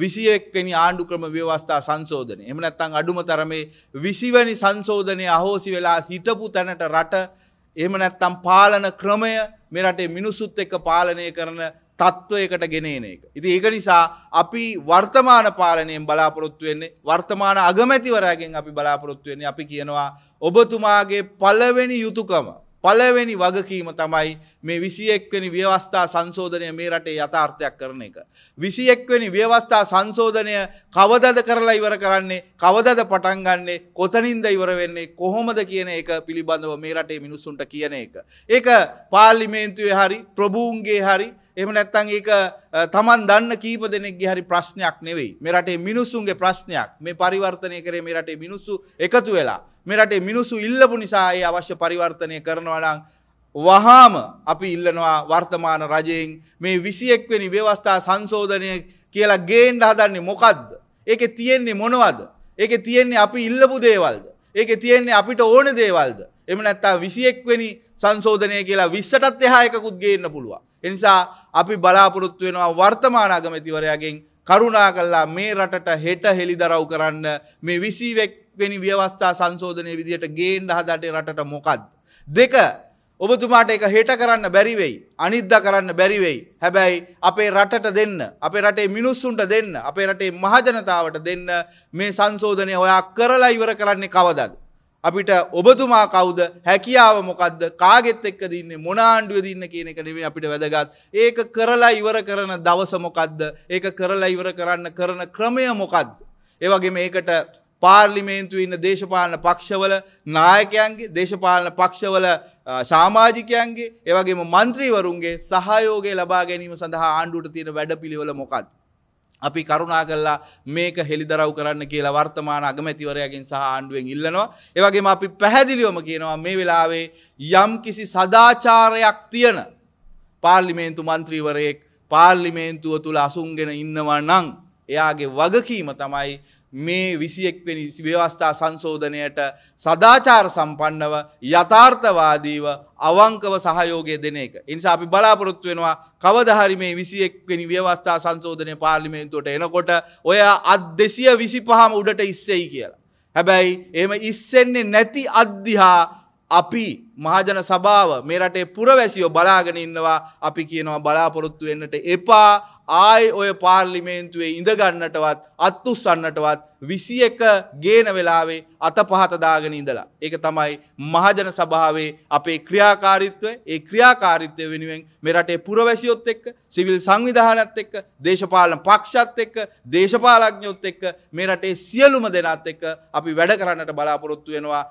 විසියෙක්කනි ආණ්ඩු ක්‍රම ව්‍යවස්ථා සංශෝධනය එම නැත්තං අඩුම තරමේ විසිවැනි සංශෝධනය අහෝසි වෙලා හිටපු තැනට රට එම නැත්තම් පාලන ක්‍රමය මෙරටේ මිනිස්සුත් එක්ක පාලනය කරන තත්ත්වයකට ගෙනන එක. ඉති ඒක නිසා අපි වර්තමාන පාලනයෙන් බලාපොරොත්තු වෙන්නේ වර්තමාන අගමැතිවරගෙන් අපි බලාපොරොත්තු වෙන්නේ අපි කියනවා ඔබතුමාගේ පලවෙනි යුතුකම පලවෙනි වගකීම තමයි මේ විසි එක්වනි ව්‍යවස්ථා සංශෝධනය මේ රටේ යථාර්ථයක් කරන එක. විසි එක්වනි ව්‍යවස්ථා සංශෝධනය කවදද කරලා ඉවර කරන්නේ කවදද පටන්ගන්නේ කොතනින්ද ඉවර වෙන්නේ කොහොමද කියන එක පිළිබඳව මේ රටේ මිනිස්සුන්ට කියන එක. ඒක පාර්ලිමේන්තුවේ හරි ප්‍රභූන්ගේ හරි එම නැත්තං ඒක තමන් දන්න කීප දෙනෙක්ගේ හරි ප්‍රශ්නයක් නෙවෙයි මෙරටේ මිනිස්සුන්ගේ ප්‍රශ්නයක් මේ පරිවර්තනය කරේ මෙරටේ මිනිස්සු එකතු වෙලා මෙරටේ මිනිස්සු ඉල්ලපු නිසායේ අවශ්‍ය පරිවර්තනය කරනවඩං වහාම අපි ඉල්ලනවා වර්තමාන රජයෙන් මේ විසියෙක්වෙනි ව්‍යවස්ථා සංශෝධනය කියලා ගේන්ඩ හදන්නේ මොකක්ද. ඒක තියෙන්නේ මොනවද. ඒක තියෙන්නේ අපි ඉල්ලපු දේවල්ද. ඒක තියෙන්නේ අපිට ඕන දේවල්ද. එම නැත්තා විසියෙක්වෙනි සංශෝධනය කියලා විස්සටත් එහා එකකුත් ගේන්න පුළුවන්. එනිසා අපි බලාපොරොත්තු වෙනවා වර්තමාන අගමැතිවරයාගෙන් කරුණා කල්ලා මේ රටට හෙට හෙළි දරව් කරන්න මේ විසිවෙක් වෙනි ව්‍යවස්ථා සංශෝධනය විදිහට ගේන් හදටේ රටට මොකක්ද. දෙක ඔබතුමාට එක හෙට කරන්න බැරිවෙයි අනිද්ද කරන්න බැරිවෙයි හැබැයි අපේ රටට දෙන්න අපේ රටේ මිනිස්සුන්ට දෙන්න අපේ රටේ මහජනතාවට දෙන්න මේ සංශෝධනය ඔයා කරලා ඉවර කරන්නේ කවදද. අපිට ඔබතුමා කවුද හැකියාව මොකක්ද කාගෙත් එක්ක දින්නේ මොනාණ්ඩුව දින්න කියන කනේ අපිට වැදගත් ඒක කරලා ඉවර කරන දවස මොකක්ද ඒක කරලා ඉවර කරන්න කරන ක්‍රමය මොකක්ද ඒවගේ මේකට පාර්ලිමේන්තු ඉන්න දේශපාලන පක්ෂවල නායකයන්ගේ දේශපාලන පක්ෂවල සාමාජිකයන්ගේ ඒවගේම මන්ත්‍රීවරුන්ගේ සහයෝගේ ලබා ගැනීම සඳහා ආණ්ඩුවට තියෙන වැඩ පිළිවෙල මොකක්ද අපි කරුණා කරලා මේක හෙළිදරව් කරන්න කියලා වර්තමාන අගමැතිවරයගෙන් සහ ආණ්ඩුවෙන් ඉල්ලනවා. ඒවගේම අපි පැහැදිලිවම කියනවා මේ වෙලාවේ යම් කිසි සදාචාරයක් තියෙන පාර්ලිමේන්තු මන්ත්‍රීවරයෙක් පාර්ලිමේන්තුව තුළ අසුන්ගෙන ඉන්නවා නං එයාගේ වගකීම තමයි මේ විසියෙක්වෙනි ව්‍යවස්ථා සංශෝධනයට සදාචාර සම්පන්නව යථාර්ථවාදීව අවංකව සහයෝගය දෙන එක. එනිසා අපි බලාපොරොත්තු වෙනවා කවදහරි මේ විසියෙක්වෙනි ව්‍යවස්ථා සංශෝධනය පාර්ලිමේන්තුවට එනකොට ඔය අත් දෙසිය විසි පහම උඩට ඉස්සෙයි කියලා. හැබැයි එම ඉස්සෙන්නේ නැති අධ්‍යා අපි මහජන සභාව මේ රටේ පුරවැසියෝ බලාගෙන ඉන්නවා අපි කියනවා බලාපොරොත්තු වෙන්නට එපා ආයි ඔය පාර්ලිමේන්තුවේ ඉඳගන්නටවත් අත්තුස්සන්නටවත් විසි එක ගේන වෙලාවේ අත පහතදාගෙන ඉඳලා. ඒක තමයි මහජන සභාවේ අපේ ක්‍රියාකාරිත්වය ඒ ක්‍රියාකාරිත්වය වෙනුවෙන් මෙරටේ පුරවැසියොත් එක්ක සිවිල් සංවිධානත් එක්ක දේශපාලන පක්ෂත් එක්ක දේශපාලඥයොත් එක්ක මේ රටේ සියලුම දෙනත් එක්ක අපි වැඩ කරන්නට බලාපොරොත්තු වෙනවා